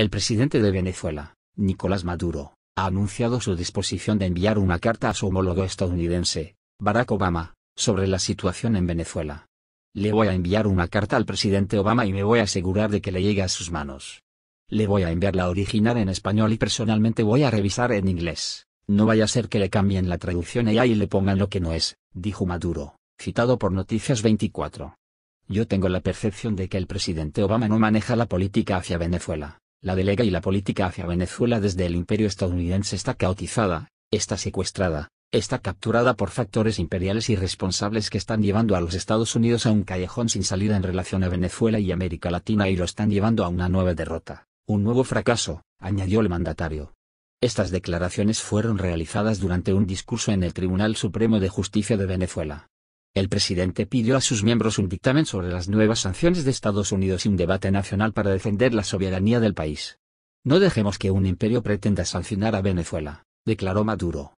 El presidente de Venezuela, Nicolás Maduro, ha anunciado su disposición de enviar una carta a su homólogo estadounidense, Barack Obama, sobre la situación en Venezuela. Le voy a enviar una carta al presidente Obama y me voy a asegurar de que le llegue a sus manos. Le voy a enviar la original en español y personalmente voy a revisar en inglés. No vaya a ser que le cambien la traducción y le pongan lo que no es, dijo Maduro, citado por Noticias 24. Yo tengo la percepción de que el presidente Obama no maneja la política hacia Venezuela. La delega y la política hacia Venezuela desde el imperio estadounidense está caotizada, está secuestrada, está capturada por factores imperiales irresponsables que están llevando a los Estados Unidos a un callejón sin salida en relación a Venezuela y América Latina y lo están llevando a una nueva derrota, un nuevo fracaso, añadió el mandatario. Estas declaraciones fueron realizadas durante un discurso en el Tribunal Supremo de Justicia de Venezuela. El presidente pidió a sus miembros un dictamen sobre las nuevas sanciones de Estados Unidos y un debate nacional para defender la soberanía del país. No dejemos que un imperio pretenda sancionar a Venezuela, declaró Maduro.